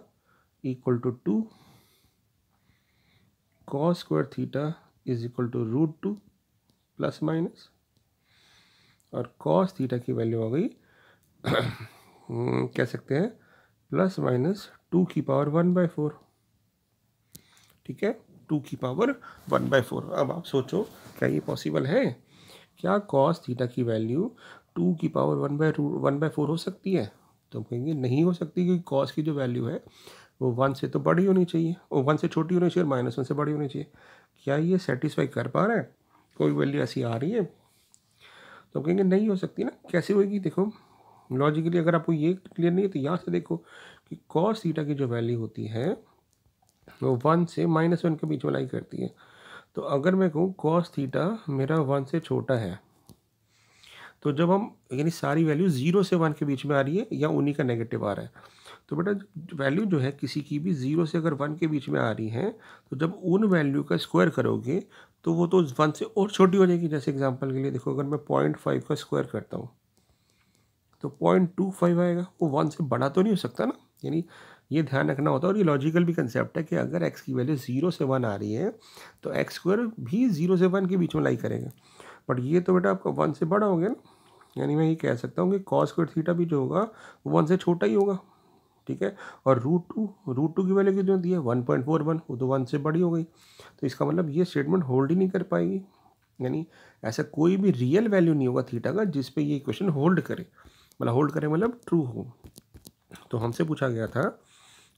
equal to two cos square theta is equal to root two plus minus और कॉस थीटा की वैल्यू आ गई हम्म, कह सकते हैं प्लस माइनस टू की पावर वन बाय फोर ठीक है टू की पावर वन बाय फोर अब आप सोचो क्या ये पॉसिबल है क्या कॉस थीटा की वैल्यू टू की power one by one by four हो सकती है तो हम कहेंगे नहीं हो सकती क्योंकि कॉस की जो वैल्यू है वो वन से तो बड़ी होनी चाहिए और वन से छोटी होनी चाहिए और माइनस वन से बड़ी होनी चाहिए क्या ये सेटिस्फाई कर पा रहे हैं कोई वैल्यू ऐसी आ रही है तो हम कहेंगे नहीं हो सकती ना कैसे होगी देखो लॉजिकली अगर आपको ये क्लियर नहीं है तो यहाँ से देखो कि कॉस थीटा की जो वैल्यू होती है वो वन से माइनस वन के बीच में लाई करती है तो अगर मैं कहूँ कॉस थीटा मेरा वन से छोटा है तो जब हम यानी सारी वैल्यू ज़ीरो से वन के बीच में आ रही है या उन्हीं का नेगेटिव आ रहा है तो बेटा वैल्यू जो है किसी की भी ज़ीरो से अगर वन के बीच में आ रही है तो जब उन वैल्यू का स्क्वायर करोगे तो वो तो वन से और छोटी हो जाएगी जैसे एग्जांपल के लिए देखो अगर मैं पॉइंट फाइव का स्क्वायर करता हूँ तो पॉइंट टू फाइव आएगा वो वन से बड़ा तो नहीं हो सकता ना यानी ये ध्यान रखना होता है और ये लॉजिकल भी कंसेप्ट है कि अगर एक्स की वैल्यू ज़ीरो से वन आ रही है तो एक्स स्क्वायर भी ज़ीरो से वन के बीच में लाई करेगा बट ये तो बेटा आपका वन से बड़ा हो गया ना यानी मैं ये कह सकता हूँ कि कॉस स्क्वायर थीटा भी जो होगा वो वन से छोटा ही होगा ठीक है और रूट टू रूट टू की वैल्यू कितनी होती है वन पॉइंट फोर वन वो तो वन से बड़ी हो गई तो इसका मतलब ये स्टेटमेंट होल्ड ही नहीं कर पाएगी यानी ऐसा कोई भी रियल वैल्यू नहीं होगा थीटा का जिसपे ये क्वेश्चन होल्ड करे मतलब होल्ड करे मतलब ट्रू हो तो हमसे पूछा गया था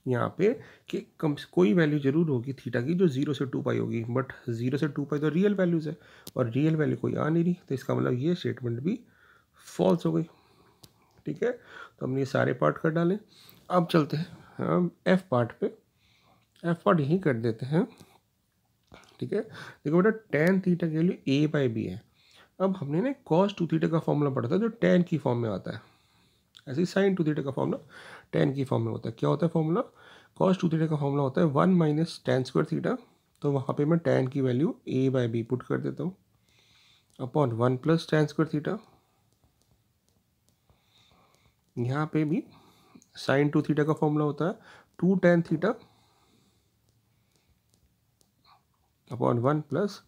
यहाँ पे कि कम कोई वैल्यू जरूर होगी थीटा की जो जीरो से टू पाई होगी बट जीरो से टू पाई तो रियल वैल्यूज़ है और रियल वैल्यू कोई आ नहीं रही तो इसका मतलब ये स्टेटमेंट भी फॉल्स हो गई ठीक है तो हमने ये सारे पार्ट कर डाले अब चलते हैं एफ पार्ट पे एफ पार्ट यहीं कर देते हैं ठीक है देखो बेटा टेन थीटा के लिए ए बाई बी है अब हमने ना कॉस टू थीटा का फॉर्मूला पढ़ा था जो टेन की फॉर्म में आता है ऐसे ही साइन टू थीटा का फॉर्मूला टेन की फॉर्म में होता है क्या होता है फॉर्मूला कॉस टू थीटा का फॉर्मूला होता है one minus tan square theta तो वहाँ पे मैं टेन की value A by B put कर देता हूँ upon one plus tan square theta यहाँ पे भी साइन टू थीटा का फॉर्मूला होता है two tan theta upon one plus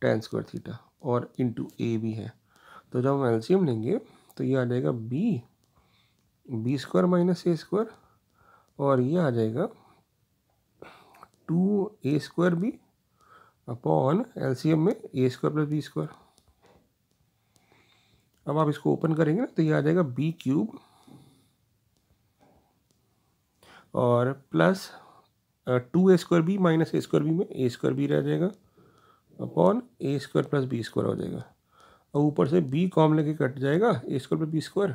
tan square theta और इंटू ए भी है तो जब हम एल्सियम लेंगे तो ये आ जाएगा B B square minus A square और ये आ जाएगा two A square B upon LCM में A square plus B square अब आप इसको ओपन करेंगे ना तो ये आ जाएगा बी क्यूब और plus two A square B minus A square B में ए स्क्वायर बी रह जाएगा upon A square plus B square हो जाएगा और ऊपर से बी कॉम लेके कट जाएगा A square plus B square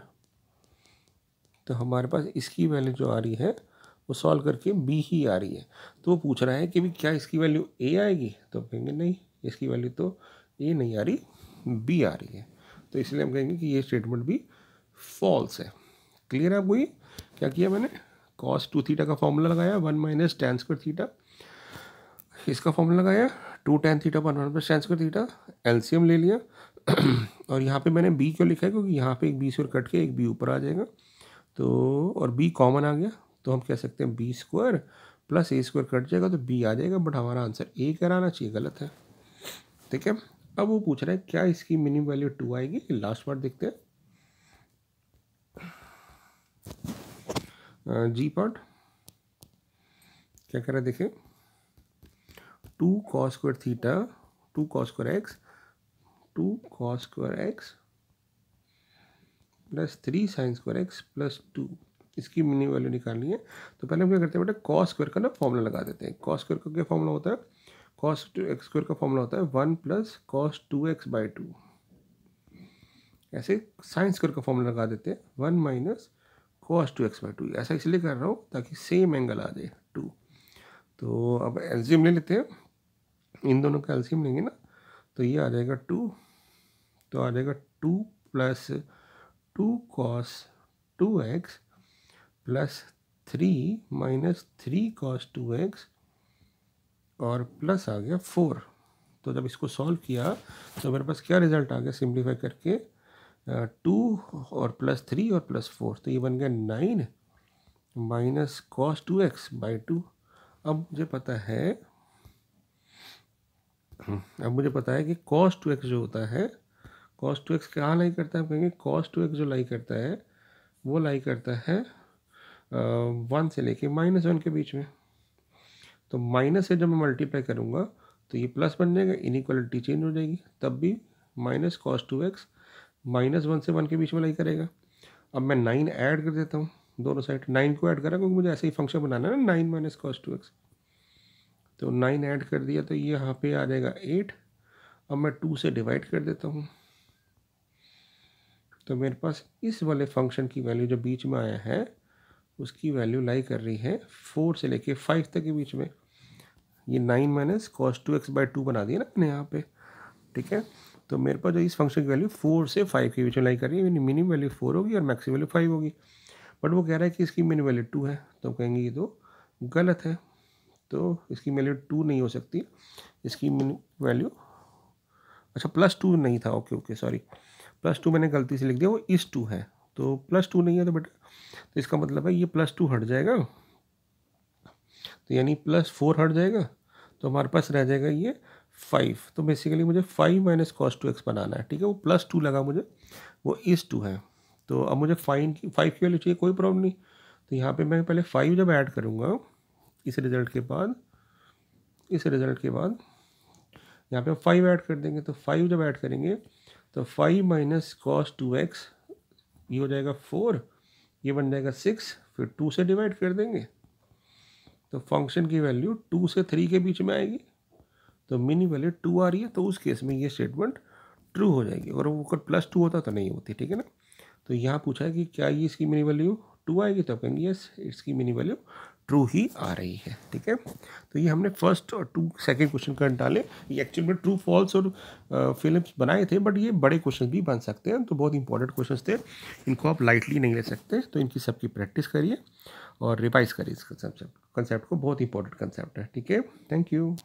तो हमारे पास इसकी वैल्यू जो आ रही है वो सॉल्व करके बी ही आ रही है तो वो पूछ रहा है कि भी क्या इसकी वैल्यू ए आएगी तो कहेंगे नहीं इसकी वैल्यू तो ए नहीं आ रही बी आ रही है तो इसलिए हम कहेंगे कि ये स्टेटमेंट भी फॉल्स है क्लियर है आपको ये क्या किया मैंने कॉस टू थीटा का फॉर्मूला लगाया one minus tan square theta इसका फॉर्मूला लगाया two tan theta one one plus tan square theta LCM ले लिया और यहाँ पे मैंने बी क्यों लिखा है क्योंकि यहाँ पे एक बी स्क्वायर कट के एक बी ऊपर आ जाएगा तो और बी कॉमन आ गया तो हम कह सकते हैं B square plus A square cut जाएगा तो बी आ जाएगा बट हमारा आंसर ए कराना चाहिए गलत है ठीक है अब वो पूछ रहा है क्या इसकी मिनिमम वैल्यू टू आएगी लास्ट बार देखते हैं जी पार्ट क्या कह रहा है देखिए two cos square theta two cos square x two cos square x plus three sine square x plus two इसकी मिनी वैल्यू निकालनी है तो पहले हम क्या करते हैं बेटा कॉस स्क्वायर का ना फॉर्मूला लगा देते हैं कॉस स्क्वायर का क्या फॉर्मूला होता है कॉस टू एक्स स्क्वायर का फॉर्मूला होता है one plus cos two x by two ऐसे साइन स्क्वायर का फॉर्मूला लगा देते हैं one minus cos two x by two ऐसा इसलिए कर रहा हूँ ताकि सेम एंगल आ जाए टू तो अब एल्सीम ले लेते हैं इन दोनों का एल्सीम लेंगे ना तो ये आ जाएगा टू तो आ जाएगा two plus two cos two x plus three minus three cos two x और प्लस आ गया फोर तो जब इसको सॉल्व किया तो मेरे पास क्या रिजल्ट आ गया सिंप्लीफाई करके टू और प्लस थ्री और प्लस फोर तो ये बन गया nine minus cos two x by two अब मुझे पता है अब मुझे पता है कि कॉस टू एक्स जो होता है कॉस टू एक्स कहाँ लाई करता है हम कहेंगे कॉस टू एक्स जो लाई करता है वो लाई करता है वन से लेके माइनस वन के बीच में तो माइनस से जब मैं मल्टीप्लाई करूँगा तो ये प्लस बन जाएगा इनक्वालिटी चेंज हो जाएगी तब भी minus cos two x minus one से वन के बीच में लाई करेगा अब मैं नाइन ऐड कर देता हूँ दोनों साइड नाइन को ऐड करा क्योंकि मुझे ऐसे ही फंक्शन बनाना है ना nine minus cos two x तो नाइन ऐड कर दिया तो ये यहाँ पे आ जाएगा एट अब मैं टू से डिवाइड कर देता हूँ तो मेरे पास इस वाले फंक्शन की वैल्यू जो बीच में आया है उसकी वैल्यू लाई कर रही है फोर से लेके फाइव तक के बीच में ये nine minus cos two x by two बना दिया ना मैंने यहाँ पे ठीक है तो मेरे पास जो इस फंक्शन की वैल्यू फोर से फाइव की बीच में लाई कर रही है मिनिमम वैल्यू फोर होगी और मैक्सिमम वैल्यू फाइव होगी बट वो कह रहा है कि इसकी मिनिमम वैल्यू टू है तो कहेंगे ये तो गलत है तो इसकी वैल्यू टू नहीं हो सकती इसकी वैल्यू अच्छा प्लस टू नहीं था okay okay sorry plus two मैंने गलती से लिख दिया वो इस टू है तो प्लस टू नहीं है तो बेटा तो इसका मतलब है ये प्लस टू हट जाएगा तो यानी प्लस फोर हट जाएगा तो हमारे पास रह जाएगा ये फाइव तो बेसिकली मुझे five minus cos two x बनाना है ठीक है वो प्लस टू लगा मुझे वो इस टू है तो अब मुझे फाइन की फाइव की वैल्यू चाहिए कोई प्रॉब्लम नहीं तो यहाँ पे मैं पहले फाइव जब ऐड करूँगा इस रिज़ल्ट के बाद इस रिज़ल्ट के बाद यहाँ पे हम फाइव ऐड कर देंगे तो फाइव जब ऐड करेंगे तो five minus cos two x ये हो जाएगा फोर ये बन जाएगा सिक्स फिर टू से डिवाइड कर देंगे तो फंक्शन की वैल्यू टू से थ्री के बीच में आएगी तो मिनी वैल्यू टू आ रही है तो उस केस में ये स्टेटमेंट ट्रू हो जाएगी और वो अगर प्लस टू होता तो नहीं होती ठीक है ना तो यहाँ पूछा है कि क्या ये इसकी मिनी वैल्यू टू आएगी तो आप कहेंगे यस इसकी मिनी वैल्यू ट्रू ही आ रही है ठीक है तो ये हमने फर्स्ट और टू सेकेंड क्वेश्चन कर डाले ये एक्चुअल में ट्रू फॉल्स और फिल्म बनाए थे बट ये बड़े क्वेश्चन भी बन सकते हैं तो बहुत इंपॉर्टेंट क्वेश्चन थे इनको आप लाइटली नहीं ले सकते तो इनकी सबकी प्रैक्टिस करिए और रिवाइज करिए इस कंसेप्ट को बहुत इंपॉर्टेंट कंसेप्ट है ठीक है थैंक यू